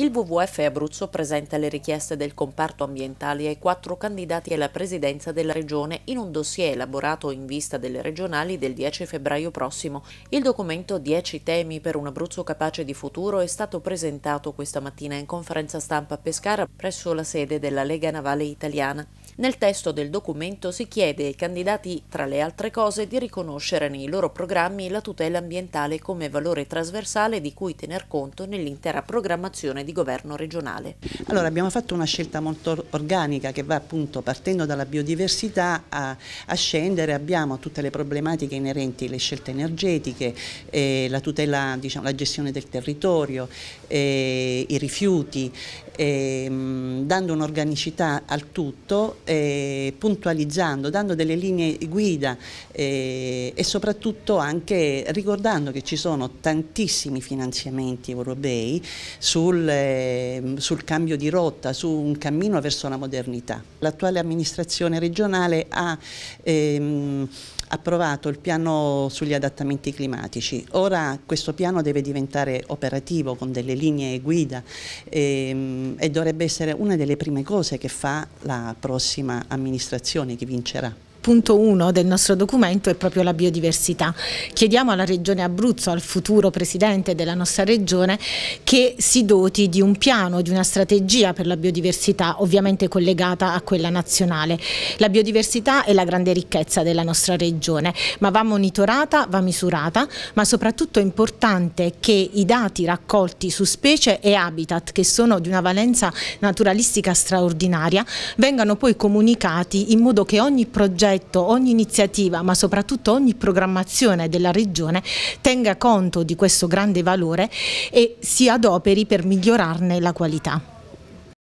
Il WWF Abruzzo presenta le richieste del comparto ambientale ai quattro candidati alla presidenza della regione in un dossier elaborato in vista delle regionali del 10 febbraio prossimo. Il documento 10 temi per un Abruzzo capace di futuro è stato presentato questa mattina in conferenza stampa a Pescara presso la sede della Lega Navale Italiana. Nel testo del documento si chiede ai candidati, tra le altre cose, di riconoscere nei loro programmi la tutela ambientale come valore trasversale di cui tener conto nell'intera programmazione di governo regionale. Allora abbiamo fatto una scelta molto organica che va appunto partendo dalla biodiversità a, a scendere, abbiamo tutte le problematiche inerenti alle scelte energetiche, eh, la tutela, diciamo, la gestione del territorio, eh, i rifiuti, eh, dando un'organicità al tutto, eh, puntualizzando, dando delle linee guida eh, e soprattutto anche ricordando che ci sono tantissimi finanziamenti europei sul eh, sul cambio di rotta, su un cammino verso la modernità. L'attuale amministrazione regionale ha ehm, approvato il piano sugli adattamenti climatici. Ora questo piano deve diventare operativo con delle linee guida ehm, e dovrebbe essere una delle prime cose che fa la prossima amministrazione che vincerà punto 1 del nostro documento è proprio la biodiversità. Chiediamo alla Regione Abruzzo, al futuro Presidente della nostra Regione, che si doti di un piano, di una strategia per la biodiversità, ovviamente collegata a quella nazionale. La biodiversità è la grande ricchezza della nostra Regione, ma va monitorata, va misurata, ma soprattutto è importante che i dati raccolti su specie e habitat, che sono di una valenza naturalistica straordinaria, vengano poi comunicati in modo che ogni progetto progetto, ogni iniziativa, ma soprattutto ogni programmazione della Regione tenga conto di questo grande valore e si adoperi per migliorarne la qualità.